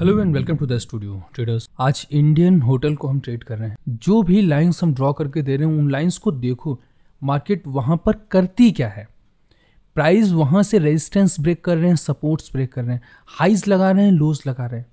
hello and welcome to the studio traders आज Indian Hotel को हम ट्रेड कर रहे हैं जो भी लाइंस हम ड्रॉ करके दे रहे हैं उन लाइंस को देखो मार्केट वहां पर करती क्या है प्राइस वहां से रेजिस्टेंस ब्रेक कर रहे हैं सपोर्ट्स ब्रेक कर रहे हैं हाइज लगा रहे हैं लोज लगा रहे हैं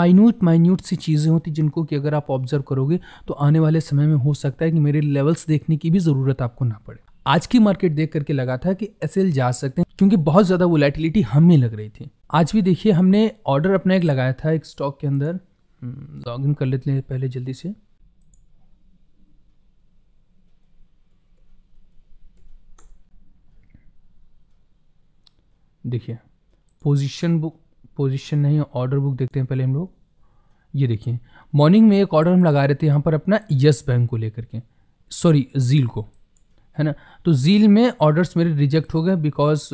माइन्यूट माइन्यूट सी चीज़ें होती जिनको कि अगर आप ऑब्जर्व करोगे तो आने वाले समय में हो सकता है कि मेरे लेवल्स देखने की भी ज़रूरत आपको ना पड़े आज की मार्केट देख करके लगा था कि एस जा सकते हैं क्योंकि बहुत ज़्यादा वोलेटिलिटी हमें लग रही थी आज भी देखिए हमने ऑर्डर अपना एक लगाया था एक स्टॉक के अंदर लॉग हम्म, इन कर लेते हैं पहले जल्दी से देखिए पोजीशन बुक पोजीशन नहीं ऑर्डर बुक देखते हैं पहले हम लोग ये देखिए मॉर्निंग में एक ऑर्डर हम लगा रहे थे यहाँ पर अपना यस बैंक को लेकर के सॉरी जील को है ना तो जील में ऑर्डर्स मेरे रिजेक्ट हो गए बिकॉज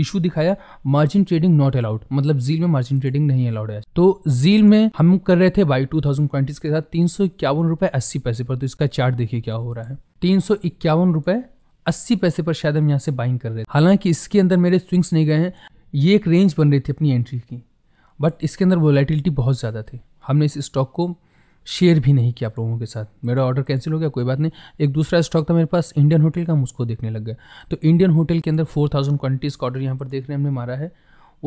इशू uh, दिखाया मार्जिन ट्रेडिंग नॉट अलाउड मतलब जील में मार्जिन ट्रेडिंग नहीं अलाउड है तो जील में हम कर रहे थे बाई टू थाउजेंड के साथ तीन सौ इक्यावन रुपए अस्सी पैसे पर तो इसका चार्ट देखिए क्या हो रहा है तीन सौ इक्यावन रुपए अस्सी पैसे पर शायद हम यहाँ से बाइंग कर रहे थे हालांकि इसके अंदर मेरे स्विंग्स नहीं गए हैं ये एक रेंज बन रही थी अपनी एंट्री की बट इसके अंदर वोलेटिलिटी बहुत ज़्यादा थी हमने इस स्टॉक को शेयर भी नहीं किया आप लोगों के साथ मेरा ऑर्डर कैंसिल हो गया कोई बात नहीं एक दूसरा स्टॉक था मेरे पास इंडियन होटल का हम उसको देखने लग गए तो इंडियन होटल के अंदर फोर थाउजेंड क्वान्टिटीज़ का ऑर्डर यहाँ पर देख रहे हैं हमने मारा है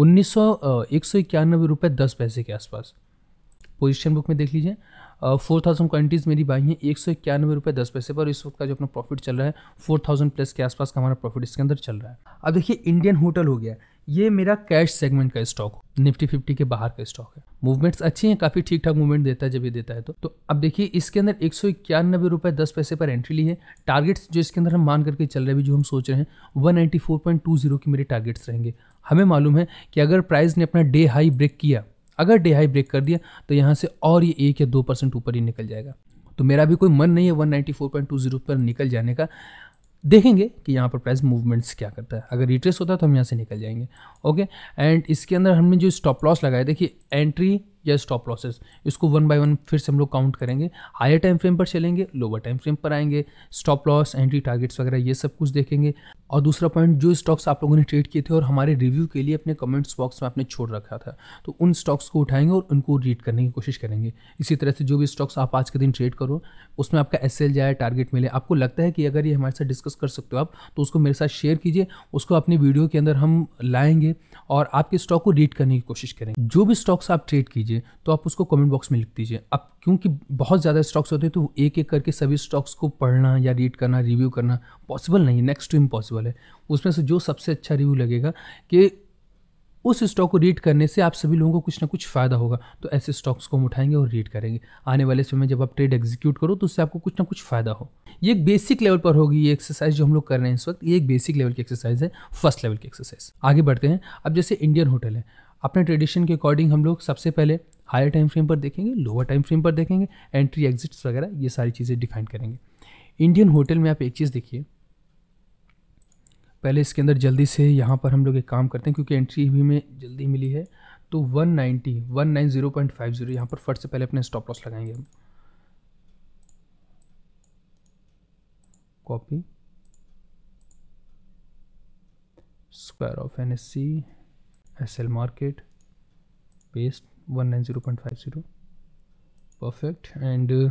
उन्नीस सौ एक सौ इक्यानवे रुपये दस पैसे के आसपास पोजिशन बुक में देख लीजिए फोर थाउजेंड क्वान्टिटीज़ मेरी बाई हैं एक सौ इक्यानवे रुपये दस पैसे पर इस वक्त का जो अपना प्रॉफिट चल रहा है फोर थाउजेंड प्लस के आसपास का हमारा प्रॉफिट इसके अंदर चल रहा है अब देखिए इंडियन होटल हो गया ये मेरा कैश सेगमेंट का स्टॉक हो निफ्टी फिफ्टी के बाहर का स्टॉक है मूवमेंट्स अच्छी हैं काफी ठीक ठाक मूवमेंट देता है जब ये देता है तो तो अब देखिए इसके अंदर एक सौ इक्यानबे रुपये दस पैसे पर एंट्री ली है टारगेट्स जो इसके अंदर हम मान करके चल रहे हैं जो हम सोच रहे हैं one ninety four point two zero के मेरे टारगेट्स रहेंगे हमें मालूम है कि अगर प्राइस ने अपना डे हाई ब्रेक किया अगर डे हाई ब्रेक कर दिया तो यहाँ से और ये एक या दो परसेंट ऊपर ही निकल जाएगा तो मेरा भी कोई मन नहीं है one four point two zero पर निकल जाने का देखेंगे कि यहाँ पर प्राइस मूवमेंट्स क्या करता है अगर रिट्रेस होता है तो हम यहाँ से निकल जाएंगे ओके एंड इसके अंदर हमने जो स्टॉप लॉस लगाया देखिए एंट्री या स्टॉप लॉसेस इसको वन बाय वन फिर से हम लोग काउंट करेंगे हायर टाइम फ्रेम पर चलेंगे लोअर टाइम फ्रेम पर आएंगे स्टॉप लॉस एंट्री टारगेट्स वगैरह ये सब कुछ देखेंगे और दूसरा पॉइंट जो स्टॉक्स आप लोगों ने ट्रेड किए थे और हमारे रिव्यू के लिए अपने कमेंट्स बॉक्स में आपने छोड़ रखा था तो उन स्टॉक्स को उठाएंगे और उनको रीड करने की कोशिश करेंगे इसी तरह से जो भी स्टॉक्स आप आज के दिन ट्रेड करो उसमें आपका एस एल जाए टारगेट मिले आपको लगता है कि अगर ये हमारे साथ डिस्कस कर सकते हो आप तो उसको मेरे साथ शेयर कीजिए उसको अपनी वीडियो के अंदर हम लाएंगे और आपके स्टॉक को रीड करने की कोशिश करेंगे जो भी स्टॉक्स आप ट्रेड कीजिए दीजिए तो आप उसको कमेंट बॉक्स में लिख दीजिए अब क्योंकि बहुत ज़्यादा स्टॉक्स होते हैं तो एक एक करके सभी स्टॉक्स को पढ़ना या रीड करना रिव्यू करना पॉसिबल नहीं है नेक्स्ट टू इम्पॉसिबल है उसमें से जो सबसे अच्छा रिव्यू लगेगा कि उस स्टॉक को रीड करने से आप सभी लोगों को कुछ ना कुछ फ़ायदा होगा तो ऐसे स्टॉक्स को हम उठाएंगे और रीड करेंगे आने वाले समय में जब आप ट्रेड एग्जीक्यूट करो तो उससे आपको कुछ ना कुछ फ़ायदा हो ये एक बेसिक लेवल पर होगी ये एक्सरसाइज जो हम लोग कर रहे हैं इस वक्त ये एक बेसिक लेवल की एक्सरसाइज है फर्स्ट लेवल की एक्सरसाइज आगे बढ़ते हैं अब जैसे इंडियन होटल है अपने ट्रेडिशन के अकॉर्डिंग हम लोग सबसे पहले हायर टाइम फ्रेम पर देखेंगे लोअर टाइम फ्रेम पर देखेंगे एंट्री एग्जिट्स वगैरह ये सारी चीज़ें डिफाइन करेंगे इंडियन होटल में आप एक चीज़ देखिए पहले इसके अंदर जल्दी से यहाँ पर हम लोग एक काम करते हैं क्योंकि एंट्री भी में जल्दी मिली है तो 190 190.50 यहाँ पर फट से पहले अपने स्टॉप लॉस लगाएंगे हम copy square off N S C SL market paste 190.50 perfect and uh,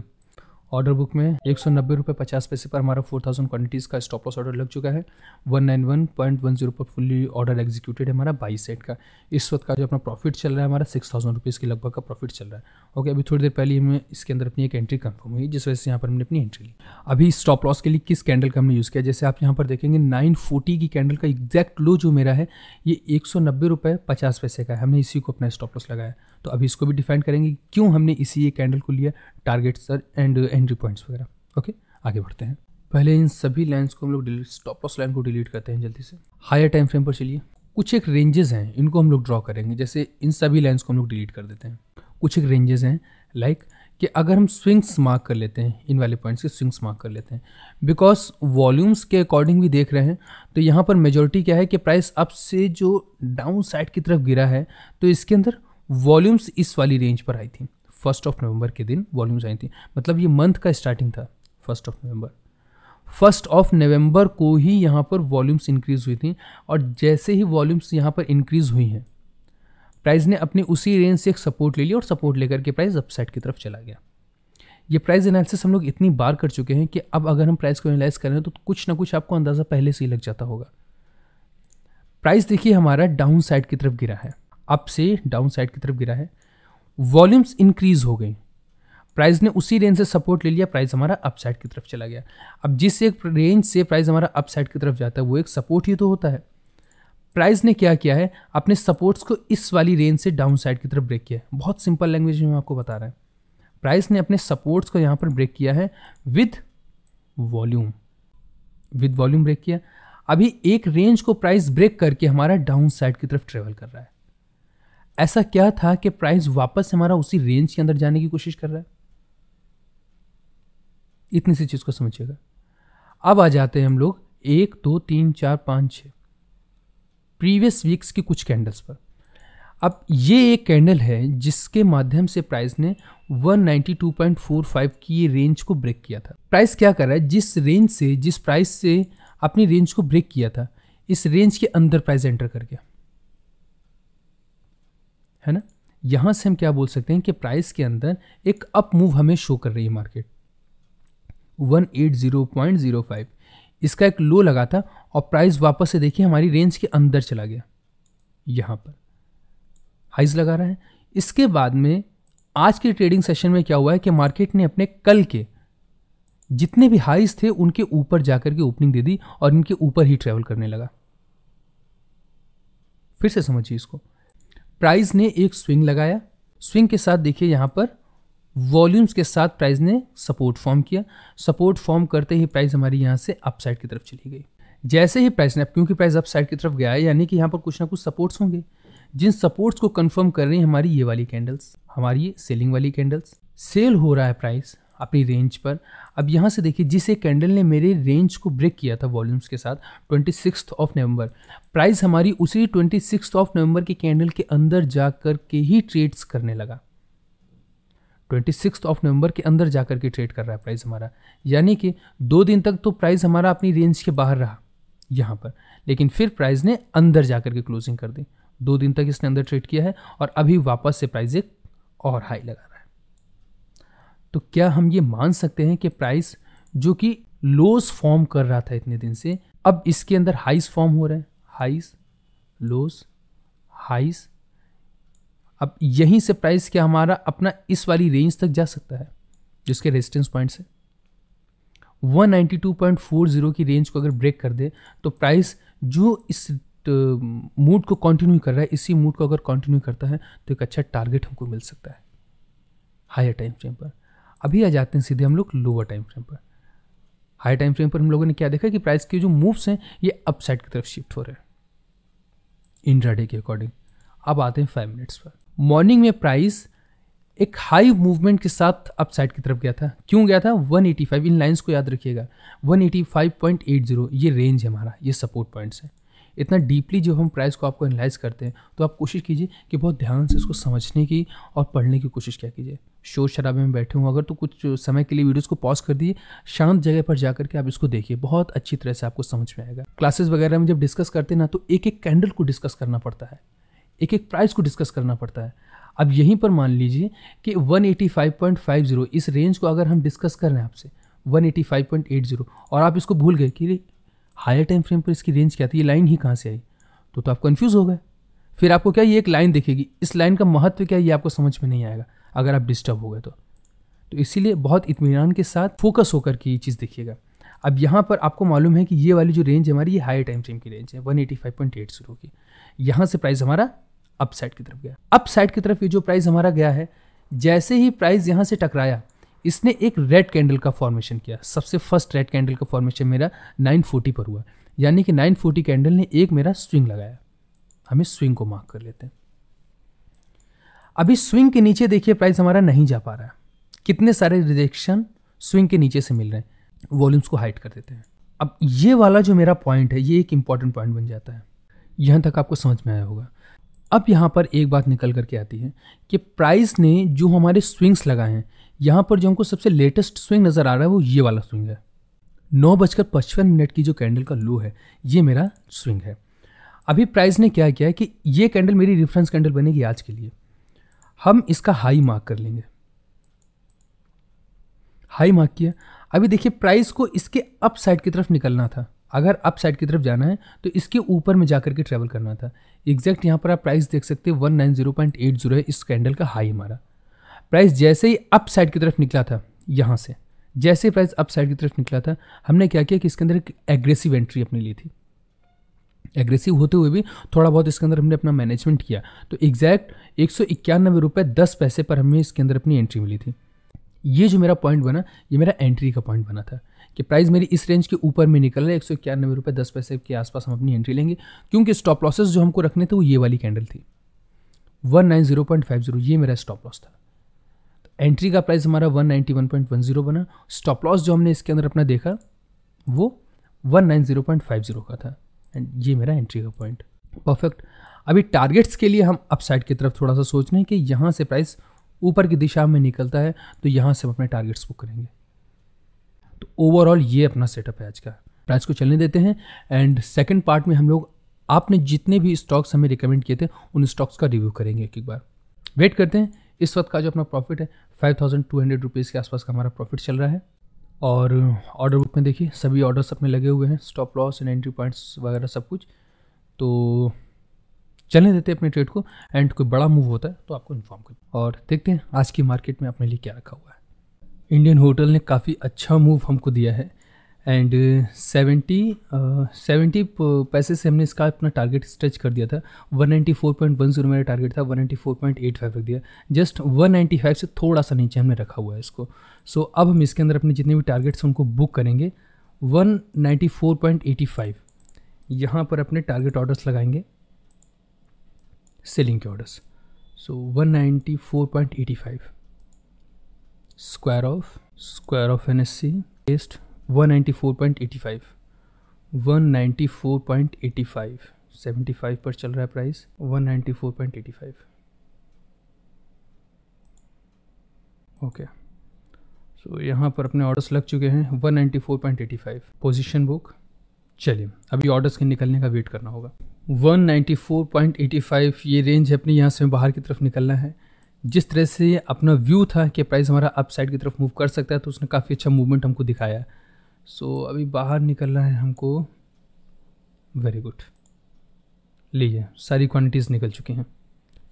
order book में एक सौ नब्बे रुपये पचास पैसे पर हमारा फोर थाउजेंड क्वान्टिटीज़ का स्टॉप लॉस ऑर्डर लग चुका है one nine one point one zero पर फुल्ली ऑर्डर एग्जीक्यूटेड है हमारा बाईस सेट का इस वक्त का जो अपना प्रॉफिट चल रहा है हमारा सिक्स थाउजेंड रुपीज़ के लगभग का प्रॉफिट चल रहा है ओके अभी थोड़ी देर पहले हमें इसके अंदर अपनी एक एंट्री कन्फर्म हुई जिस वजह से यहाँ पर हमने अपनी एंट्री ली अभी स्टॉप लॉस के लिए किस कैंडल का हमने यूज़ किया जैसे आप यहाँ पर देखेंगे नाइन फोर्टी की कैंडल का एग्जैक्ट लो जो मेरा है ये एक सौ नब्बे रुपये पचास पैसे का है हमने इसी को अपना स्टॉप लॉस लगाया तो अभी इसको भी डिफाइन करेंगे क्यों हमने इसी ये कैंडल को लिया target sir and entry points वगैरह ओके आगे बढ़ते हैं पहले इन सभी लाइन्स को हम लोग डिलीट स्टॉप लॉस लाइन को डिलीट करते हैं जल्दी से हायर टाइम फ्रेम पर चलिए कुछ एक रेंजेस हैं इनको हम लोग ड्रॉ करेंगे जैसे इन सभी लाइन्स को हम लोग डिलीट कर देते हैं कुछ एक रेंजेस हैं लाइक कि अगर हम स्विंग्स मार्क कर लेते हैं इन वाले पॉइंट्स के स्विंग्स मार्क कर लेते हैं बिकॉज वॉल्यूम्स के अकॉर्डिंग भी देख रहे हैं तो यहाँ पर मेजोरिटी क्या है कि प्राइस अप से जो डाउन साइड की तरफ गिरा है तो इसके अंदर वॉल्यूम्स इस वाली रेंज पर आई थी फर्स्ट ऑफ नवंबर के दिन वॉल्यूम्स आई थी मतलब ये मंथ का स्टार्टिंग था first of November first of November को ही यहाँ पर वॉल्यूम्स इंक्रीज़ हुई थी और जैसे ही वॉल्यूम्स यहाँ पर इंक्रीज़ हुई हैं प्राइस ने अपने उसी रेंज से एक सपोर्ट ले लिया और सपोर्ट लेकर के प्राइस अपसाइड की तरफ चला गया ये प्राइस एनालिसिस हम लोग इतनी बार कर चुके हैं कि अब अगर हम प्राइस को एनालाइज करें तो कुछ ना कुछ आपको अंदाज़ा पहले से ही लग जाता होगा प्राइस देखिए हमारा डाउन साइड की तरफ गिरा है अप से डाउन साइड की तरफ गिरा है वॉल्यूम्स इंक्रीज हो गए प्राइस ने उसी रेंज से सपोर्ट ले लिया प्राइस हमारा अप साइड की तरफ चला गया अब जिस एक रेंज से प्राइस हमारा अप साइड की तरफ जाता है वो एक सपोर्ट ही तो होता है प्राइस ने क्या किया है अपने सपोर्ट्स को इस वाली रेंज से डाउन साइड की तरफ ब्रेक किया है बहुत सिंपल लैंग्वेज में आपको बता रहा है प्राइस ने अपने सपोर्ट्स को यहाँ पर ब्रेक किया है with volume with volume break किया अभी एक रेंज को प्राइस ब्रेक करके हमारा डाउन साइड की तरफ ट्रेवल कर रहा है ऐसा क्या था कि प्राइस वापस हमारा उसी रेंज के अंदर जाने की कोशिश कर रहा है इतनी सी चीज़ को समझिएगा अब आ जाते हैं हम लोग एक दो तीन चार पाँच छः प्रीवियस वीक्स की कुछ कैंडल्स पर अब ये एक कैंडल है जिसके माध्यम से प्राइस ने 192.45 की ये रेंज को ब्रेक किया था प्राइस क्या कर रहा है जिस रेंज से जिस प्राइस से अपनी रेंज को ब्रेक किया था इस रेंज के अंदर प्राइस एंटर कर गया है ना यहाँ से हम क्या बोल सकते हैं कि प्राइस के अंदर एक अप मूव हमें शो कर रही है मार्केट 180.05 इसका एक लो लगा था और प्राइस वापस से देखिए हमारी रेंज के अंदर चला गया यहाँ पर हाइज लगा रहा है इसके बाद में आज के ट्रेडिंग सेशन में क्या हुआ है कि मार्केट ने अपने कल के जितने भी हाइज थे उनके ऊपर जाकर के ओपनिंग दे दी और इनके ऊपर ही ट्रेवल करने लगा फिर से समझिए इसको प्राइस ने एक स्विंग लगाया स्विंग के साथ देखिए यहाँ पर वॉल्यूम्स के साथ प्राइस ने सपोर्ट फॉर्म किया सपोर्ट फॉर्म करते ही प्राइस हमारी यहाँ से अपसाइड की तरफ चली गई जैसे ही प्राइस ने क्योंकि प्राइस अपसाइड की तरफ गया है यानी कि यहाँ पर कुछ ना कुछ सपोर्ट्स होंगे जिन सपोर्ट्स को कंफर्म कर रही हैं हमारी ये वाली कैंडल्स हमारी ये सेलिंग वाली कैंडल्स सेल हो रहा है प्राइस अपनी रेंज पर अब यहाँ से देखिए जिस एक कैंडल ने मेरे रेंज को ब्रेक किया था वॉल्यूम्स के साथ ट्वेंटी ऑफ नवंबर प्राइस हमारी उसी ट्वेंटी ऑफ नवंबर के कैंडल के अंदर जा कर के ही ट्रेड्स करने लगा ट्वेंटी सिक्स ऑफ नवंबर के अंदर जा कर के ट्रेड कर रहा है प्राइस हमारा यानी कि दो दिन तक तो प्राइस हमारा अपनी रेंज के बाहर रहा यहाँ पर लेकिन फिर प्राइस ने अंदर जा कर के क्लोजिंग कर दी दो दिन तक इसने अंदर ट्रेड किया है और अभी वापस से प्राइस एक और हाई लगा रहा है तो क्या हम ये मान सकते हैं कि प्राइस जो कि लोस फॉर्म कर रहा था इतने दिन से अब इसके अंदर हाइस फॉर्म हो रहे हैं हाइस लोस हाइस अब यहीं से प्राइस क्या हमारा अपना इस वाली रेंज तक जा सकता है जिसके रेजिस्टेंस पॉइंट से 192.40 की रेंज को अगर ब्रेक कर दे तो प्राइस जो इस मूड तो, को कंटिन्यू कर रहा है इसी मूड को अगर कंटिन्यू करता है तो एक अच्छा टारगेट हमको मिल सकता है हायर टाइम फ्रेम पर अभी आ जाते हैं सीधे हम लोग लोअर टाइम फ्रेम पर हाई टाइम फ्रेम पर हम लोगों ने क्या देखा कि प्राइस के जो मूव्स हैं ये अपसाइड की तरफ शिफ्ट हो रहे हैं इंट्राडे के अकॉर्डिंग अब आते हैं फाइव मिनट्स पर मॉर्निंग में प्राइस एक हाई मूवमेंट के साथ अपसाइड की तरफ गया था क्यों गया था 185 इन लाइंस को याद रखिएगा 185.80 ये रेंज है हमारा ये सपोर्ट पॉइंट्स है इतना डीपली जब हम प्राइस को आपको एनालाइज करते हैं तो आप कोशिश कीजिए कि बहुत ध्यान से इसको समझने की और पढ़ने की कोशिश क्या कीजिए शोर शराबे में बैठे हूँ अगर तो कुछ समय के लिए वीडियोस को पॉज कर दिए शांत जगह पर जाकर के आप इसको देखिए बहुत अच्छी तरह से आपको समझ में आएगा क्लासेस वगैरह में जब डिस्कस करते हैं ना तो एक एक कैंडल को डिस्कस करना पड़ता है एक एक प्राइस को डिस्कस करना पड़ता है अब यहीं पर मान लीजिए कि 185.50 इस रेंज को अगर हम डिस्कस कर रहे हैं आपसे 185.80 और आप इसको भूल गए कि हायर टाइम फ्रेम पर इसकी रेंज क्या थी ये लाइन ही कहाँ से आई तो तो आप कन्फ्यूज़ हो गए फिर आपको क्या ये एक लाइन दिखेगी इस लाइन का महत्व क्या ये आपको समझ में नहीं आएगा अगर आप डिस्टर्ब हो गए तो तो इसीलिए बहुत इतमान के साथ फोकस होकर के ये चीज़ देखिएगा अब यहाँ पर आपको मालूम है कि ये वाली जो रेंज हमारी ये हाई टाइम फ्रेम की रेंज है one eighty five point eight zero की यहाँ से प्राइस हमारा अप साइड की तरफ गया अप साइड की तरफ ये जो प्राइस हमारा गया है जैसे ही प्राइस यहाँ से टकराया इसने एक रेड कैंडल का फॉर्मेशन किया सबसे फर्स्ट रेड कैंडल का फॉर्मेशन मेरा 940 पर हुआ यानी कि 940 कैंडल ने एक मेरा स्विंग लगाया हम इस स्विंग को मार्क कर लेते हैं अभी स्विंग के नीचे देखिए प्राइस हमारा नहीं जा पा रहा है कितने सारे रिजेक्शन स्विंग के नीचे से मिल रहे हैं वॉल्यूम्स को हाइट कर देते हैं अब ये वाला जो मेरा पॉइंट है ये एक इंपॉर्टेंट पॉइंट बन जाता है यहाँ तक आपको समझ में आया होगा अब यहाँ पर एक बात निकल करके आती है कि प्राइस ने जो हमारे स्विंग्स लगाए हैं यहाँ पर जो हमको सबसे लेटेस्ट स्विंग नज़र आ रहा है वो ये वाला स्विंग है नौ बजकर पचपन मिनट की जो कैंडल का लो है ये मेरा स्विंग है अभी प्राइस ने क्या किया है कि ये कैंडल मेरी रेफरेंस कैंडल बनेगी आज के लिए हम इसका हाई मार्क कर लेंगे हाई मार्क किया अभी देखिए प्राइस को इसके अप साइड की तरफ निकलना था अगर अप साइड की तरफ जाना है तो इसके ऊपर में जाकर के ट्रैवल करना था एग्जैक्ट यहाँ पर आप प्राइस देख सकते हैं one nine zero point eight zero है इस कैंडल का हाई हमारा प्राइस जैसे ही अप साइड की तरफ निकला था यहाँ से जैसे प्राइस अप साइड की तरफ निकला था हमने क्या किया कि इसके अंदर एक एग्रेसिव एंट्री अपनी ली थी एग्रेसिव होते हुए भी थोड़ा बहुत इसके अंदर हमने अपना मैनेजमेंट किया तो एग्जैक्ट एक सौ इक्यानवे रुपये दस पैसे पर हमें इसके अंदर अपनी एंट्री मिली थी ये जो मेरा पॉइंट बना ये मेरा एंट्री का पॉइंट बना था कि प्राइस मेरी इस रेंज के ऊपर में निकल रहा है एक सौ इक्यानवे रुपये दस पैसे के आसपास हम अपनी एंट्री लेंगे क्योंकि स्टॉप लॉसेस जो हमको रखने थे वो ये वाली कैंडल थी one nine zero point five zero ये मेरा स्टॉप लॉस था एंट्री का प्राइस हमारा 191.10 बना स्टॉप लॉस जो हमने इसके अंदर अपना देखा वो 190.50 का था एंड ये मेरा एंट्री का पॉइंट परफेक्ट अभी टारगेट्स के लिए हम अपसाइड की तरफ थोड़ा सा सोच रहे हैं कि यहाँ से प्राइस ऊपर की दिशा में निकलता है तो यहाँ से हम अपने टारगेट्स बुक करेंगे तो ओवरऑल ये अपना सेटअप है आज का प्राइस को चलने देते हैं एंड सेकेंड पार्ट में हम लोग आपने जितने भी स्टॉक्स हमें रिकमेंड किए थे उन स्टॉक्स का रिव्यू करेंगे एक एक बार वेट करते हैं इस वक्त का जो अपना प्रॉफिट है five thousand two hundred rupees के आसपास का हमारा प्रॉफिट चल रहा है और ऑर्डर बुक में देखिए सभी ऑर्डर्स अपने लगे हुए हैं stop loss and entry points वगैरह सब कुछ तो चलने देते हैं अपने ट्रेड को एंड कोई बड़ा मूव होता है तो आपको इन्फॉर्म कर और देखते हैं आज की मार्केट में अपने लिए क्या रखा हुआ है इंडियन होटल ने काफ़ी अच्छा मूव हमको दिया है एंड सेवेंटी सेवेंटी पैसे से हमने इसका अपना टारगेट स्ट्रेच कर दिया था one ninety four point one zero मेरा टारगेट था one ninety four point eight five रख दिया जस्ट वन नाइन्टी फाइव से थोड़ा सा नीचे हमने रखा हुआ है इसको सो so, अब हम इसके अंदर अपने जितने भी टारगेट्स हैं उनको बुक करेंगे one ninety four point eighty five यहाँ पर अपने टारगेट ऑर्डर्स लगाएंगे सेलिंग के orders so one ninety four point eighty five square off square off N S C test 75 पर चल रहा है प्राइस 194.85 ओके सो यहाँ पर अपने ऑर्डर्स लग चुके हैं 194.85 पोजीशन बुक चलिए अभी ऑर्डर्स के निकलने का वेट करना होगा 194.85 ये रेंज है अपनी यहाँ से बाहर की तरफ निकलना है जिस तरह से अपना व्यू था कि प्राइस हमारा अपसाइड साइड की तरफ मूव कर सकता है तो उसने काफ़ी अच्छा मूवमेंट हमको दिखाया है सो so, अभी बाहर निकलना है हमको वेरी गुड लीजिए सारी क्वांटिटीज़ निकल चुकी हैं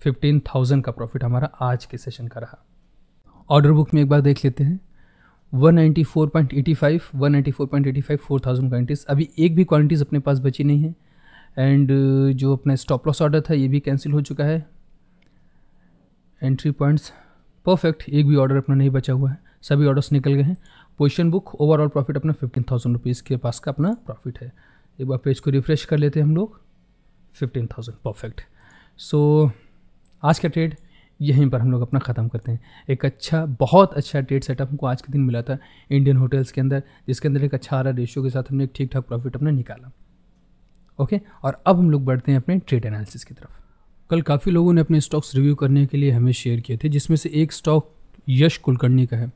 फिफ्टीन थाउजेंड का प्रॉफिट हमारा आज के सेशन का रहा ऑर्डर बुक में एक बार देख लेते हैं 194.85, 194.85, 4000 क्वांटिटीज़ अभी एक भी क्वांटिटीज़ अपने पास बची नहीं है एंड जो अपना स्टॉप लॉस ऑर्डर था ये भी कैंसिल हो चुका है एंट्री पॉइंट्स परफेक्ट एक भी ऑर्डर अपना नहीं बचा हुआ है सभी ऑर्डर्स निकल गए हैं पोजिशन बुक ओवरऑल प्रॉफिट अपना फिफ्टीन थाउजेंड रुपीज़ के पास का अपना प्रॉफिट है एक बार पेज को रिफ्रेश कर लेते हैं हम लोग फिफ्टीन थाउजेंड परफेक्ट सो आज का ट्रेड यहीं पर हम लोग अपना ख़त्म करते हैं एक अच्छा बहुत अच्छा ट्रेड सेटअप हमको आज के दिन मिला था इंडियन होटल्स के अंदर जिसके अंदर एक अच्छा आ रहा रेशियो के साथ हमने एक ठीक ठाक प्रॉफिट अपना निकाला ओके और अब हम लोग बढ़ते हैं अपने ट्रेड एनालिसिस की तरफ कल काफ़ी लोगों ने अपने स्टॉक्स रिव्यू करने के लिए हमें शेयर किए थे जिसमें से एक स्टॉक यश कुलकर्णी का है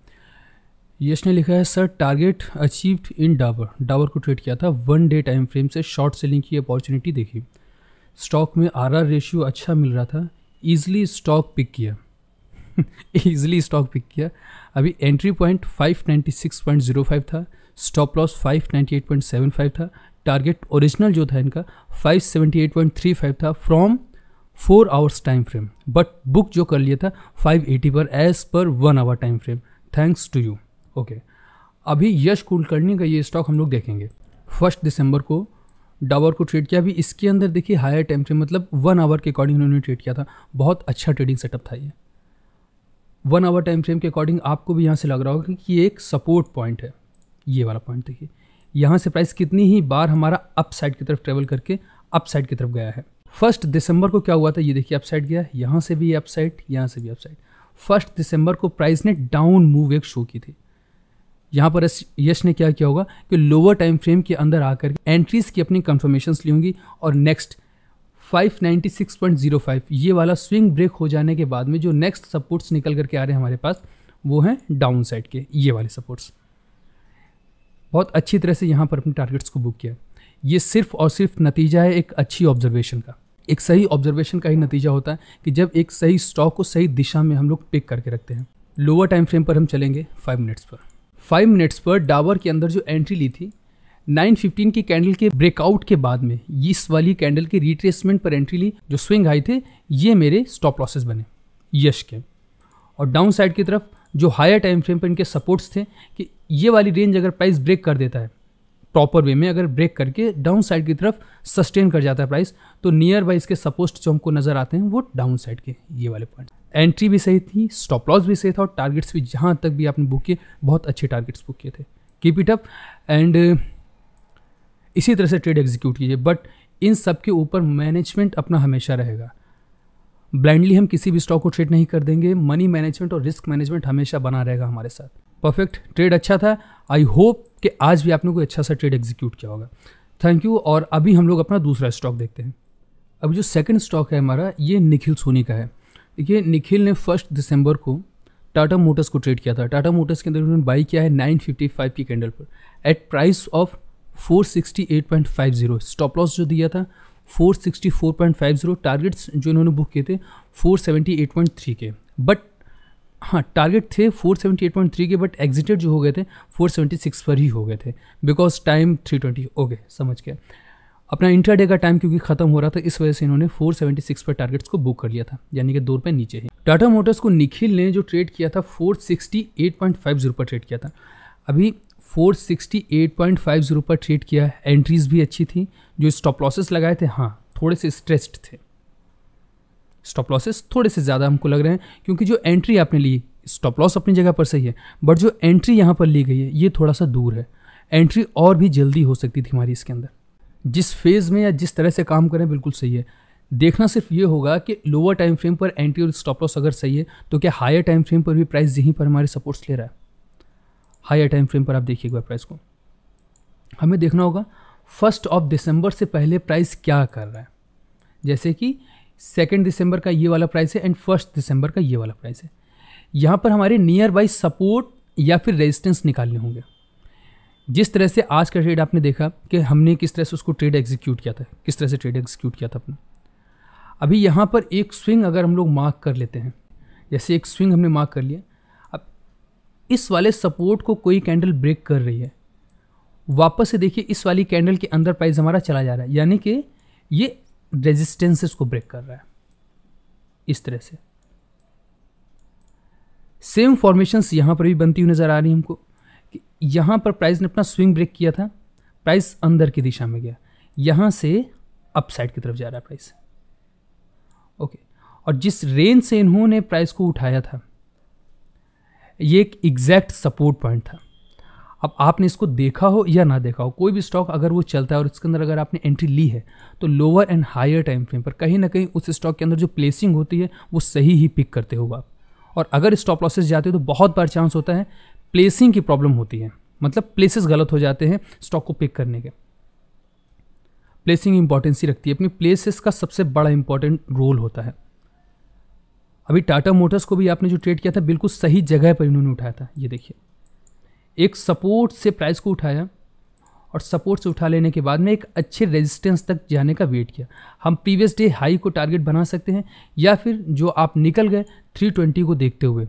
यश ने लिखा है sir target achieved in Dabur Dabur को ट्रेड किया था वन डे टाइम फ्रेम से शॉर्ट सेलिंग की अपॉर्चुनिटी देखी स्टॉक में आर आर रेशियो अच्छा मिल रहा था ईजिली स्टॉक पिक किया ईजिली स्टॉक पिक किया अभी entry point five ninety six point zero five था stop loss five ninety eight point seven five था टारगेट ओरिजिनल जो था इनका five seventy eight point three five था from four hours time frame but book जो कर लिया था फाइव एटी पर as per one hour time frame thanks to you okay अभी यश कुलकर्णी का ये स्टॉक हम लोग देखेंगे फर्स्ट दिसंबर को डावर को ट्रेड किया अभी इसके अंदर देखिए हायर टाइम फ्रेम मतलब वन आवर के अकॉर्डिंग उन्होंने ट्रेड किया था बहुत अच्छा ट्रेडिंग सेटअप था ये वन आवर टाइम फ्रेम के अकॉर्डिंग आपको भी यहाँ से लग रहा होगा कि ये एक सपोर्ट पॉइंट है ये वाला पॉइंट देखिए यहाँ से प्राइस कितनी ही बार हमारा अप साइड की तरफ ट्रेवल करके अप साइड की तरफ गया है फर्स्ट दिसंबर को क्या हुआ था ये देखिए अपसाइड गया यहाँ से भी अपसाइड यहाँ से भी अपसाइड फर्स्ट दिसंबर को प्राइस ने डाउन मूव एक शो की थी यहाँ पर यश ने क्या किया होगा कि लोअर टाइम फ्रेम के अंदर आकर एंट्रीज की अपनी कंफर्मेशन ली होंगी और नेक्स्ट 596.05 ये वाला स्विंग ब्रेक हो जाने के बाद में जो नेक्स्ट सपोर्ट्स निकल करके आ रहे हैं हमारे पास वो हैं डाउन साइड के ये वाले सपोर्ट्स बहुत अच्छी तरह से यहाँ पर अपने टारगेट्स को बुक किया ये सिर्फ और सिर्फ नतीजा है एक अच्छी ऑब्जर्वेशन का एक सही ऑब्जर्वेशन का ही नतीजा होता है कि जब एक सही स्टॉक को सही दिशा में हम लोग पिक करके रखते हैं लोअर टाइम फ्रेम पर हम चलेंगे फाइव मिनट्स पर फाइव मिनट्स पर डावर के अंदर जो एंट्री ली थी 915 की कैंडल के ब्रेकआउट के बाद में इस वाली कैंडल के रिट्रेसमेंट पर एंट्री ली जो स्विंग हाई थे ये मेरे स्टॉप लॉसेस बने यश के और डाउन साइड की तरफ जो हायर टाइम फ्रेम पर इनके सपोर्ट्स थे कि ये वाली रेंज अगर प्राइस ब्रेक कर देता है प्रॉपर वे में अगर ब्रेक करके डाउन साइड की तरफ सस्टेन कर जाता है प्राइस तो नियर बाई इसके सपोस्ट जो हमको नजर आते हैं वो डाउन साइड के ये वाले पॉइंट एंट्री भी सही थी स्टॉप लॉस भी सही था और टारगेट्स भी जहाँ तक भी आपने बुक किए बहुत अच्छे टारगेट्स बुक किए थे कीप इट अप एंड इसी तरह से ट्रेड एग्जीक्यूट कीजिए बट इन सब के ऊपर मैनेजमेंट अपना हमेशा रहेगा ब्लाइंडली हम किसी भी स्टॉक को ट्रेड नहीं कर देंगे मनी मैनेजमेंट और रिस्क मैनेजमेंट हमेशा बना रहेगा हमारे साथ परफेक्ट ट्रेड अच्छा था आई होप कि आज भी आपने कोई अच्छा सा ट्रेड एग्जीक्यूट किया होगा थैंक यू और अभी हम लोग अपना दूसरा स्टॉक देखते हैं अभी जो सेकंड स्टॉक है हमारा ये निखिल सोनी का है देखिए निखिल ने फर्स्ट दिसंबर को टाटा मोटर्स को ट्रेड किया था टाटा मोटर्स के अंदर उन्होंने बाई किया है 955 की कैंडल पर at price of 468.50 stop loss जो दिया था 464.50 टारगेट्स जो इन्होंने बुक किए थे 478.3 के बट हाँ टारगेट थे 478.3 के बट एग्जिटेड जो हो गए थे 476 पर ही हो गए थे बिकॉज टाइम 320 ओके समझ गया अपना इंटरडे का टाइम क्योंकि खत्म हो रहा था इस वजह से इन्होंने 476 पर टारगेट्स को बुक कर लिया था यानी कि दो रुपये नीचे ही टाटा मोटर्स को निखिल ने जो ट्रेड किया था 468.50 पर ट्रेड किया था अभी 468.50 पर ट्रेड किया एंट्रीज भी अच्छी थी जो स्टॉप लॉसेस लगाए थे हाँ थोड़े से स्ट्रेस्ड थे स्टॉप लॉसेस थोड़े से ज़्यादा हमको लग रहे हैं क्योंकि जो एंट्री आपने ली स्टॉप लॉस अपनी जगह पर सही है बट जो एंट्री यहाँ पर ली गई है ये थोड़ा सा दूर है एंट्री और भी जल्दी हो सकती थी हमारी इसके अंदर जिस फेज़ में या जिस तरह से काम करें बिल्कुल सही है देखना सिर्फ ये होगा कि लोअर टाइम फ्रेम पर एंट्री और स्टॉप लॉस अगर सही है तो क्या हायर टाइम फ्रेम पर भी प्राइस यहीं पर हमारे सपोर्ट्स ले रहा है हायर टाइम फ्रेम पर आप देखिए प्राइस को हमें देखना होगा फर्स्ट ऑफ दिसंबर से पहले प्राइस क्या कर रहा है जैसे कि सेकेंड दिसंबर का ये वाला प्राइस है एंड फर्स्ट दिसंबर का ये वाला प्राइस है यहाँ पर हमारे नियर बाई सपोर्ट या फिर रेजिस्टेंस निकालने होंगे जिस तरह से आज का ट्रेड आपने देखा कि हमने किस तरह से उसको ट्रेड एग्जीक्यूट किया था किस तरह से ट्रेड एग्जीक्यूट किया था अपना अभी यहाँ पर एक स्विंग अगर हम लोग मार्क कर लेते हैं जैसे एक स्विंग हमने मार्क कर लिया अब इस वाले सपोर्ट को कोई कैंडल ब्रेक कर रही है वापस से देखिए इस वाली कैंडल के अंदर प्राइस हमारा चला जा रहा है यानी कि ये रेजिस्टेंसेस को ब्रेक कर रहा है इस तरह से सेम फॉर्मेशंस यहां पर भी बनती हुई नज़र आ रही है हमको कि यहां पर प्राइस ने अपना स्विंग ब्रेक किया था प्राइस अंदर की दिशा में गया यहां से अपसाइड की तरफ जा रहा है प्राइस ओके और जिस रेंज से इन्होंने प्राइस को उठाया था ये एक एग्जैक्ट सपोर्ट पॉइंट था अब आपने इसको देखा हो या ना देखा हो कोई भी स्टॉक अगर वो चलता है और इसके अंदर अगर आपने एंट्री ली है तो lower and higher time frame पर कहीं ना कहीं उस स्टॉक के अंदर जो प्लेसिंग होती है वो सही ही पिक करते हो आप और अगर स्टॉप लॉसेस जाते हो तो बहुत बार चांस होता है प्लेसिंग की प्रॉब्लम होती है मतलब प्लेसेस गलत हो जाते हैं स्टॉक को पिक करने के प्लेसिंग इंपॉर्टेंस ही रखती है अपनी प्लेसेस का सबसे बड़ा इंपॉर्टेंट रोल होता है अभी टाटा मोटर्स को भी आपने जो ट्रेड किया था बिल्कुल सही जगह पर इन्होंने उठाया था ये देखिए एक सपोर्ट से प्राइस को उठाया और सपोर्ट से उठा लेने के बाद में एक अच्छे रेजिस्टेंस तक जाने का वेट किया हम प्रीवियस डे हाई को टारगेट बना सकते हैं या फिर जो आप निकल गए 320 को देखते हुए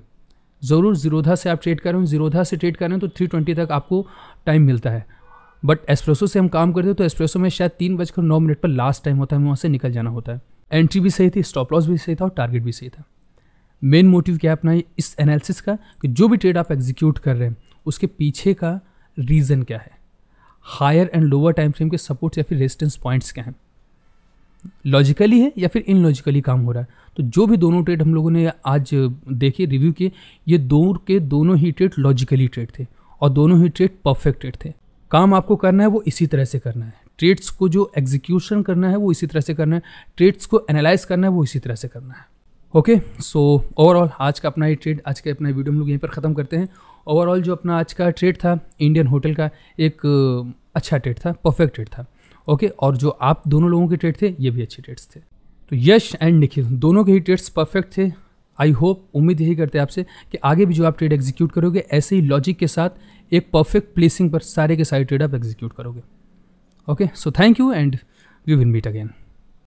ज़रूर जीरोधा से आप ट्रेड कर रहे हो जीरोधा से ट्रेड कर रहे हो तो 320 तक आपको टाइम मिलता है बट एस्प्रेसो से हम काम करते हैं तो एस्प्रेसो में शायद तीन बजकर नौ मिनट पर लास्ट टाइम होता है हमें वहाँ से निकल जाना होता है एंट्री भी सही थी स्टॉप लॉस भी सही था और टारगेट भी सही था मेन मोटिव क्या है अपना इस एनालिसिस का कि जो भी ट्रेड आप एग्जीक्यूट कर रहे हैं उसके पीछे का रीज़न क्या है higher and lower time frame के सपोर्ट्स या फिर रेजिस्टेंस पॉइंट्स क्या हैं लॉजिकली है या फिर इन लॉजिकली काम हो रहा है तो जो भी दोनों ट्रेड हम लोगों ने आज देखे रिव्यू किए ये दो के दोनों ही ट्रेड लॉजिकली ट्रेड थे और दोनों ही ट्रेड परफेक्ट ट्रेड थे काम आपको करना है वो इसी तरह से करना है ट्रेड्स को जो एग्जीक्यूशन करना है वो इसी तरह से करना है ट्रेड्स को एनालाइज करना है वो इसी तरह से करना है ओके सो ओवरऑल आज का अपना ये ट्रेड आज का अपना वीडियो हम लोग यहीं पर ख़त्म करते हैं ओवरऑल जो अपना आज का ट्रेड था इंडियन होटल का एक अच्छा ट्रेड था परफेक्ट ट्रेड था ओके और जो आप दोनों लोगों के ट्रेड थे ये भी अच्छे ट्रेड्स थे तो यश एंड निखिल दोनों के ही ट्रेड्स परफेक्ट थे आई होप उम्मीद यही करते हैं आपसे कि आगे भी जो आप ट्रेड एग्जीक्यूट करोगे ऐसे ही लॉजिक के साथ एक परफेक्ट प्लेसिंग पर सारे के सारे ट्रेड आप एग्जीक्यूट करोगे okay so thank you and we will meet again